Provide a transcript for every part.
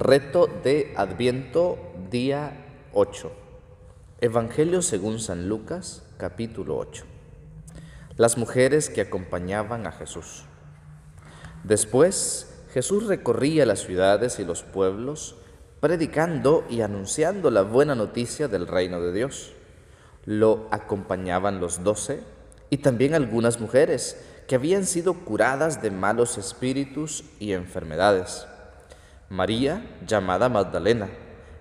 Reto de Adviento, día 8. Evangelio según San Lucas, capítulo 8. Las mujeres que acompañaban a Jesús. Después, Jesús recorría las ciudades y los pueblos, predicando y anunciando la buena noticia del reino de Dios. Lo acompañaban los doce y también algunas mujeres que habían sido curadas de malos espíritus y enfermedades María, llamada Magdalena,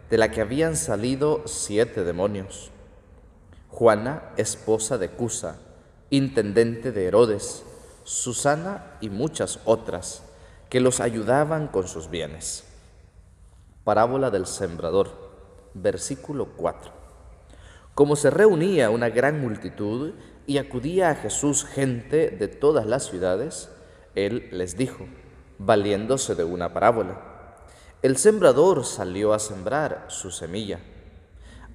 de la que habían salido siete demonios. Juana, esposa de Cusa, intendente de Herodes, Susana y muchas otras, que los ayudaban con sus bienes. Parábola del Sembrador, versículo 4. Como se reunía una gran multitud y acudía a Jesús gente de todas las ciudades, él les dijo, valiéndose de una parábola el sembrador salió a sembrar su semilla.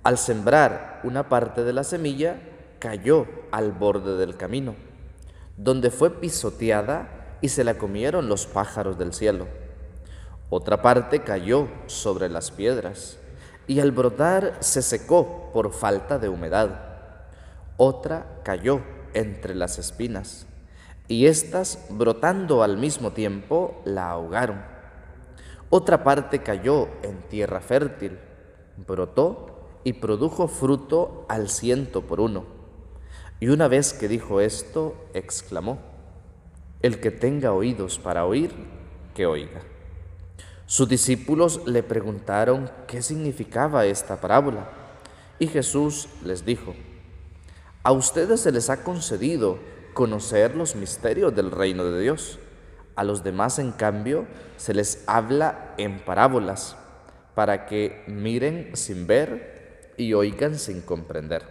Al sembrar una parte de la semilla, cayó al borde del camino, donde fue pisoteada y se la comieron los pájaros del cielo. Otra parte cayó sobre las piedras y al brotar se secó por falta de humedad. Otra cayó entre las espinas y éstas, brotando al mismo tiempo, la ahogaron. Otra parte cayó en tierra fértil, brotó y produjo fruto al ciento por uno. Y una vez que dijo esto, exclamó, El que tenga oídos para oír, que oiga. Sus discípulos le preguntaron qué significaba esta parábola. Y Jesús les dijo, A ustedes se les ha concedido conocer los misterios del reino de Dios a los demás, en cambio, se les habla en parábolas, para que miren sin ver y oigan sin comprender.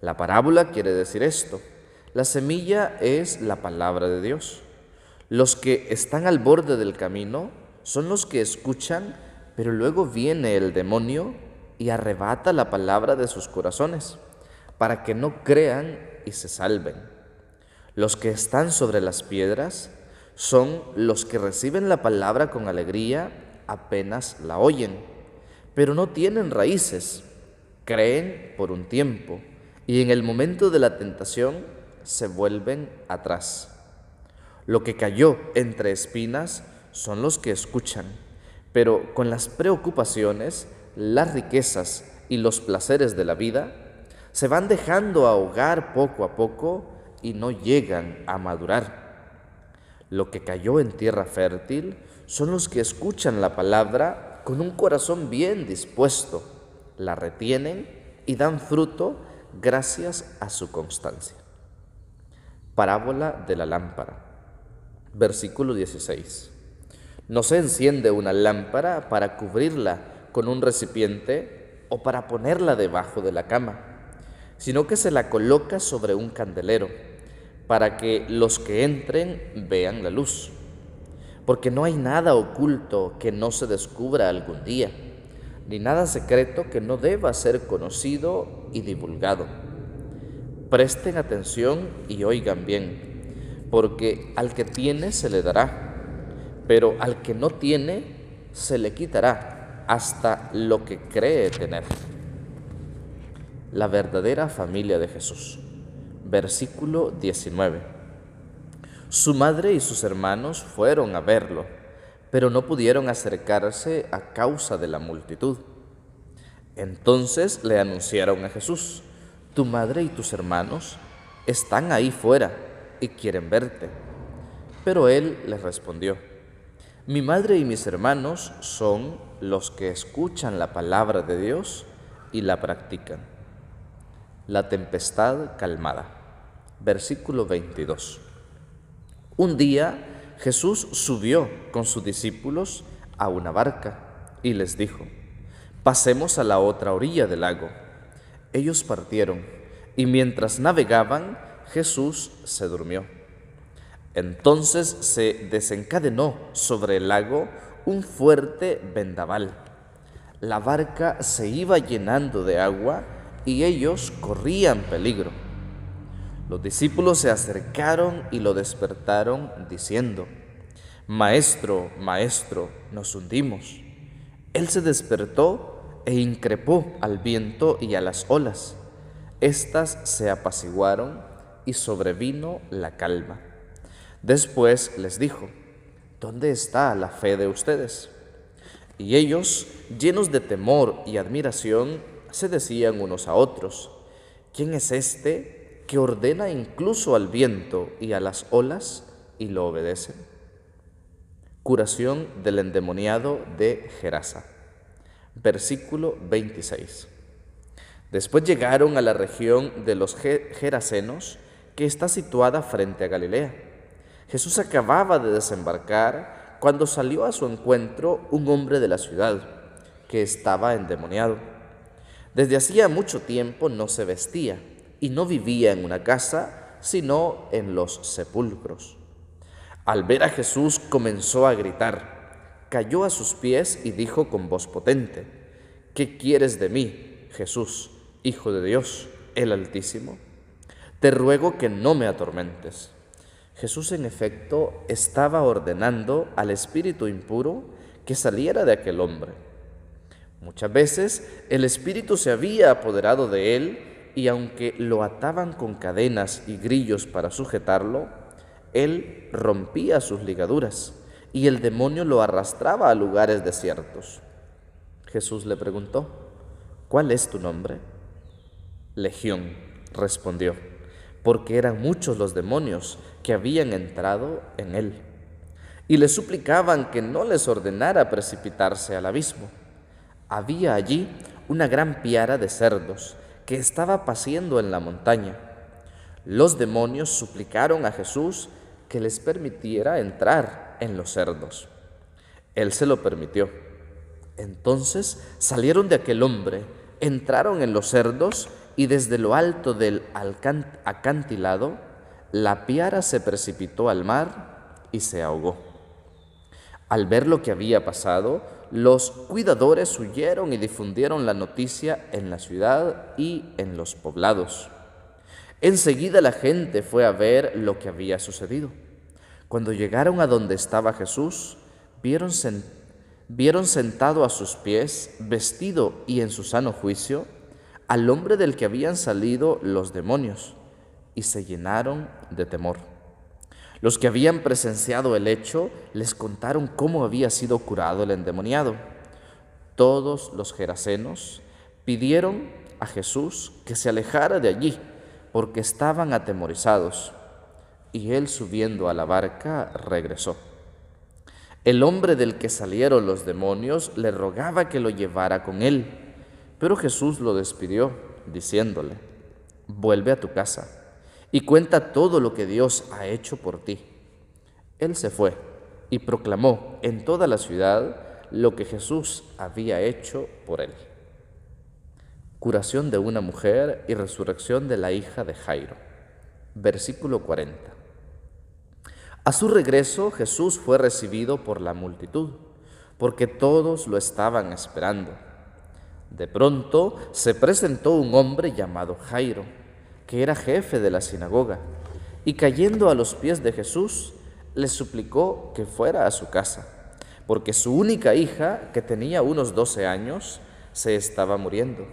La parábola quiere decir esto. La semilla es la palabra de Dios. Los que están al borde del camino son los que escuchan, pero luego viene el demonio y arrebata la palabra de sus corazones, para que no crean y se salven. Los que están sobre las piedras son los que reciben la palabra con alegría apenas la oyen, pero no tienen raíces, creen por un tiempo y en el momento de la tentación se vuelven atrás. Lo que cayó entre espinas son los que escuchan, pero con las preocupaciones, las riquezas y los placeres de la vida, se van dejando ahogar poco a poco y no llegan a madurar. Lo que cayó en tierra fértil son los que escuchan la palabra con un corazón bien dispuesto, la retienen y dan fruto gracias a su constancia. Parábola de la lámpara. Versículo 16. No se enciende una lámpara para cubrirla con un recipiente o para ponerla debajo de la cama, sino que se la coloca sobre un candelero para que los que entren vean la luz. Porque no hay nada oculto que no se descubra algún día, ni nada secreto que no deba ser conocido y divulgado. Presten atención y oigan bien, porque al que tiene se le dará, pero al que no tiene se le quitará hasta lo que cree tener. La verdadera familia de Jesús versículo 19. Su madre y sus hermanos fueron a verlo, pero no pudieron acercarse a causa de la multitud. Entonces le anunciaron a Jesús, tu madre y tus hermanos están ahí fuera y quieren verte. Pero él les respondió, mi madre y mis hermanos son los que escuchan la palabra de Dios y la practican. La tempestad calmada versículo 22. Un día Jesús subió con sus discípulos a una barca y les dijo, pasemos a la otra orilla del lago. Ellos partieron y mientras navegaban, Jesús se durmió. Entonces se desencadenó sobre el lago un fuerte vendaval. La barca se iba llenando de agua y ellos corrían peligro los discípulos se acercaron y lo despertaron diciendo, Maestro, maestro, nos hundimos. Él se despertó e increpó al viento y a las olas. Estas se apaciguaron y sobrevino la calma. Después les dijo, ¿dónde está la fe de ustedes? Y ellos, llenos de temor y admiración, se decían unos a otros, ¿quién es este que ordena incluso al viento y a las olas y lo obedecen. Curación del endemoniado de Gerasa. Versículo 26. Después llegaron a la región de los Gerasenos, que está situada frente a Galilea. Jesús acababa de desembarcar cuando salió a su encuentro un hombre de la ciudad, que estaba endemoniado. Desde hacía mucho tiempo no se vestía y no vivía en una casa, sino en los sepulcros. Al ver a Jesús comenzó a gritar, cayó a sus pies y dijo con voz potente, ¿qué quieres de mí, Jesús, Hijo de Dios, el Altísimo? Te ruego que no me atormentes. Jesús en efecto estaba ordenando al espíritu impuro que saliera de aquel hombre. Muchas veces el espíritu se había apoderado de él y aunque lo ataban con cadenas y grillos para sujetarlo, él rompía sus ligaduras y el demonio lo arrastraba a lugares desiertos. Jesús le preguntó, ¿cuál es tu nombre? Legión, respondió, porque eran muchos los demonios que habían entrado en él, y le suplicaban que no les ordenara precipitarse al abismo. Había allí una gran piara de cerdos, que estaba paseando en la montaña. Los demonios suplicaron a Jesús que les permitiera entrar en los cerdos. Él se lo permitió. Entonces salieron de aquel hombre, entraron en los cerdos y desde lo alto del acantilado, la piara se precipitó al mar y se ahogó. Al ver lo que había pasado, los cuidadores huyeron y difundieron la noticia en la ciudad y en los poblados. Enseguida la gente fue a ver lo que había sucedido. Cuando llegaron a donde estaba Jesús, vieron, sentado a sus pies, vestido y en su sano juicio, al hombre del que habían salido los demonios, y se llenaron de temor. Los que habían presenciado el hecho les contaron cómo había sido curado el endemoniado. Todos los gerasenos pidieron a Jesús que se alejara de allí porque estaban atemorizados. Y él subiendo a la barca regresó. El hombre del que salieron los demonios le rogaba que lo llevara con él, pero Jesús lo despidió, diciéndole, vuelve a tu casa y cuenta todo lo que Dios ha hecho por ti. Él se fue y proclamó en toda la ciudad lo que Jesús había hecho por él. Curación de una mujer y resurrección de la hija de Jairo. Versículo 40. A su regreso Jesús fue recibido por la multitud, porque todos lo estaban esperando. De pronto se presentó un hombre llamado Jairo que era jefe de la sinagoga, y cayendo a los pies de Jesús, le suplicó que fuera a su casa, porque su única hija, que tenía unos doce años, se estaba muriendo.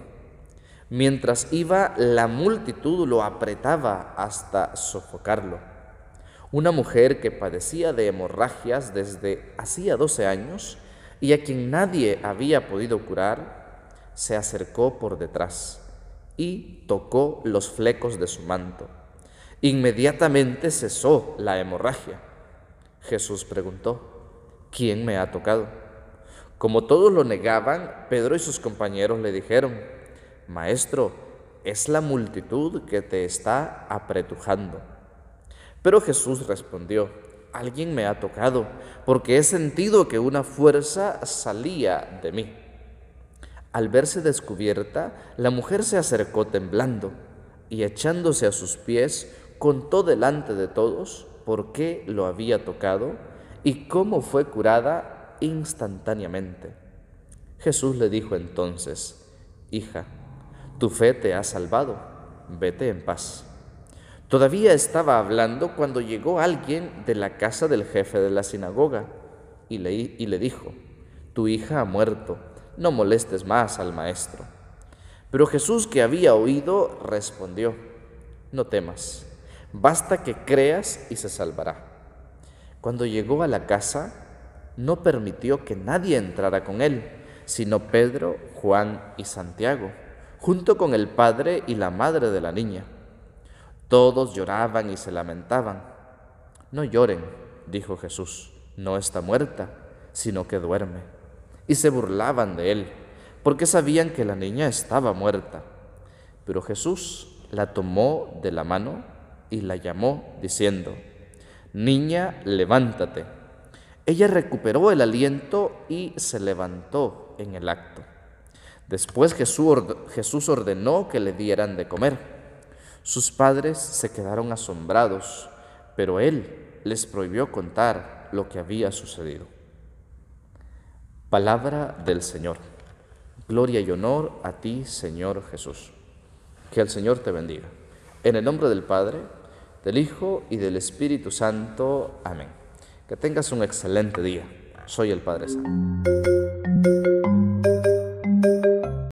Mientras iba, la multitud lo apretaba hasta sofocarlo. Una mujer que padecía de hemorragias desde hacía doce años y a quien nadie había podido curar, se acercó por detrás y tocó los flecos de su manto. Inmediatamente cesó la hemorragia. Jesús preguntó, ¿quién me ha tocado? Como todos lo negaban, Pedro y sus compañeros le dijeron, Maestro, es la multitud que te está apretujando. Pero Jesús respondió, alguien me ha tocado, porque he sentido que una fuerza salía de mí al verse descubierta, la mujer se acercó temblando y echándose a sus pies, contó delante de todos por qué lo había tocado y cómo fue curada instantáneamente. Jesús le dijo entonces, Hija, tu fe te ha salvado, vete en paz. Todavía estaba hablando cuando llegó alguien de la casa del jefe de la sinagoga y le, y le dijo, Tu hija ha muerto no molestes más al maestro. Pero Jesús que había oído respondió, no temas, basta que creas y se salvará. Cuando llegó a la casa, no permitió que nadie entrara con él, sino Pedro, Juan y Santiago, junto con el padre y la madre de la niña. Todos lloraban y se lamentaban. No lloren, dijo Jesús, no está muerta, sino que duerme y se burlaban de él, porque sabían que la niña estaba muerta. Pero Jesús la tomó de la mano y la llamó, diciendo, Niña, levántate. Ella recuperó el aliento y se levantó en el acto. Después Jesús ordenó que le dieran de comer. Sus padres se quedaron asombrados, pero él les prohibió contar lo que había sucedido. Palabra del Señor. Gloria y honor a ti, Señor Jesús. Que el Señor te bendiga. En el nombre del Padre, del Hijo y del Espíritu Santo. Amén. Que tengas un excelente día. Soy el Padre Santo.